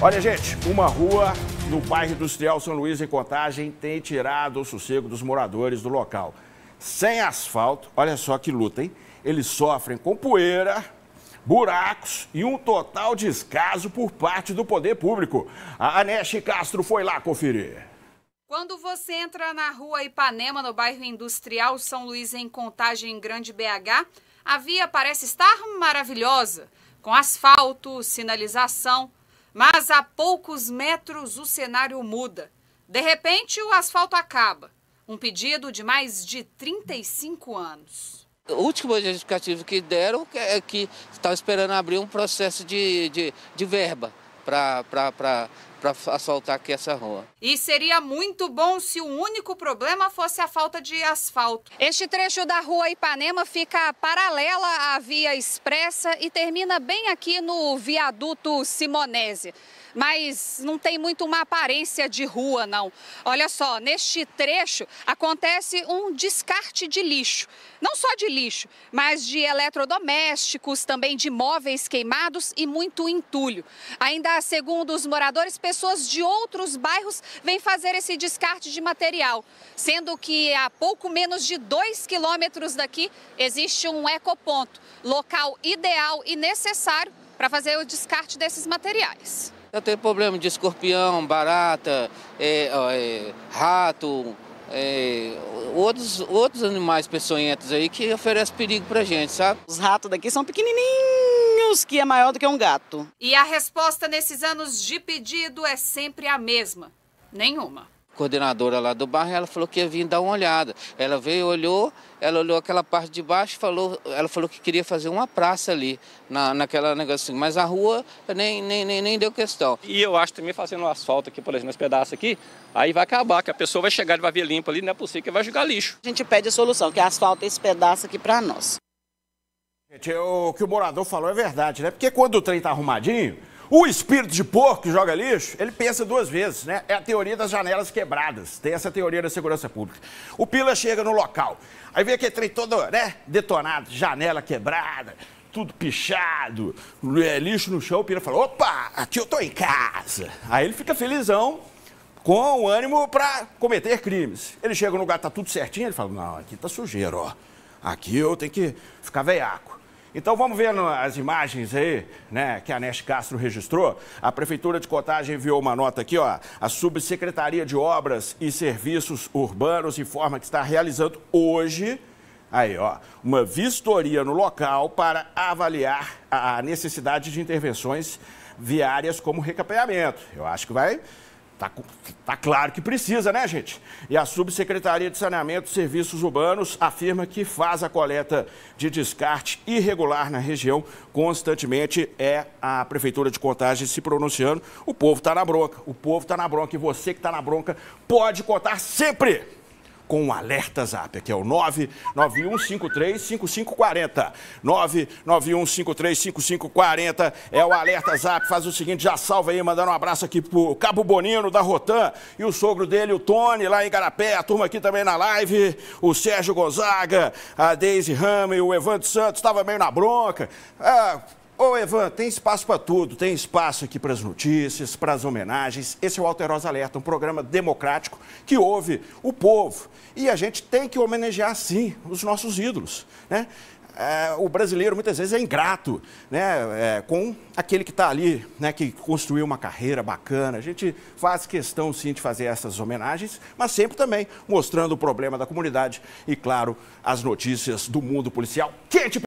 Olha, gente, uma rua no bairro industrial São Luís, em Contagem, tem tirado o sossego dos moradores do local. Sem asfalto, olha só que luta, hein? Eles sofrem com poeira, buracos e um total descaso por parte do poder público. A Aneste Castro foi lá conferir. Quando você entra na rua Ipanema, no bairro industrial São Luís, em Contagem Grande BH, a via parece estar maravilhosa, com asfalto, sinalização, mas a poucos metros o cenário muda. De repente, o asfalto acaba. Um pedido de mais de 35 anos. O último justificativo que deram é que estava esperando abrir um processo de, de, de verba para asfaltar aqui essa rua. E seria muito bom se o único problema fosse a falta de asfalto. Este trecho da rua Ipanema fica paralela à via expressa e termina bem aqui no viaduto Simonese mas não tem muito uma aparência de rua, não. Olha só, neste trecho acontece um descarte de lixo. Não só de lixo, mas de eletrodomésticos, também de móveis queimados e muito entulho. Ainda segundo os moradores, pessoas de outros bairros vêm fazer esse descarte de material, sendo que a pouco menos de dois quilômetros daqui existe um ecoponto, local ideal e necessário para fazer o descarte desses materiais. Já problema de escorpião, barata, é, é, rato, é, outros, outros animais peçonhentos aí que oferecem perigo pra gente, sabe? Os ratos daqui são pequenininhos, que é maior do que um gato. E a resposta nesses anos de pedido é sempre a mesma: nenhuma coordenadora lá do bairro, ela falou que ia vir dar uma olhada. Ela veio, olhou, ela olhou aquela parte de baixo, falou, ela falou que queria fazer uma praça ali, na, naquela negocinho. Assim. Mas a rua nem, nem, nem, nem deu questão. E eu acho também fazendo um asfalto aqui, por exemplo, esse pedaço aqui, aí vai acabar, que a pessoa vai chegar e vai ver limpo ali, não é possível que vai jogar lixo. A gente pede a solução, que asfalto esse pedaço aqui para nós. Gente, é o que o morador falou é verdade, né? Porque quando o trem tá arrumadinho, o espírito de porco que joga lixo, ele pensa duas vezes, né? É a teoria das janelas quebradas. Tem essa teoria da segurança pública. O Pila chega no local, aí vê aquele trem todo, né? Detonado, janela quebrada, tudo pichado, é, lixo no chão. O Pila fala: opa, aqui eu tô em casa. Aí ele fica felizão, com o ânimo para cometer crimes. Ele chega no lugar, tá tudo certinho, ele fala: não, aqui tá sujeiro, ó. Aqui eu tenho que ficar veiaco. Então vamos ver as imagens aí, né, que a Neste Castro registrou. A Prefeitura de Cotagem enviou uma nota aqui, ó. A Subsecretaria de Obras e Serviços Urbanos informa que está realizando hoje. Aí, ó, uma vistoria no local para avaliar a necessidade de intervenções viárias como recapeamento. Eu acho que vai Tá, tá, claro que precisa, né, gente? E a Subsecretaria de Saneamento e Serviços Urbanos afirma que faz a coleta de descarte irregular na região constantemente. É a Prefeitura de Contagem se pronunciando. O povo está na bronca, o povo está na bronca e você que está na bronca pode contar sempre com o Alerta Zap, que é o 991535540. 991535540 é o Alerta Zap. Faz o seguinte, já salva aí, mandando um abraço aqui pro Cabo Bonino da Rotan e o sogro dele, o Tony, lá em Garapé, a turma aqui também na live, o Sérgio Gonzaga, a Daisy e o Evandro Santos, estava meio na bronca. Ah, Ô, Evan, tem espaço para tudo. Tem espaço aqui para as notícias, para as homenagens. Esse é o Alterosa Alerta, um programa democrático que ouve o povo. E a gente tem que homenagear, sim, os nossos ídolos, né? É, o brasileiro muitas vezes é ingrato né, é, com aquele que está ali, né, que construiu uma carreira bacana. A gente faz questão sim de fazer essas homenagens, mas sempre também mostrando o problema da comunidade e, claro, as notícias do mundo policial quente.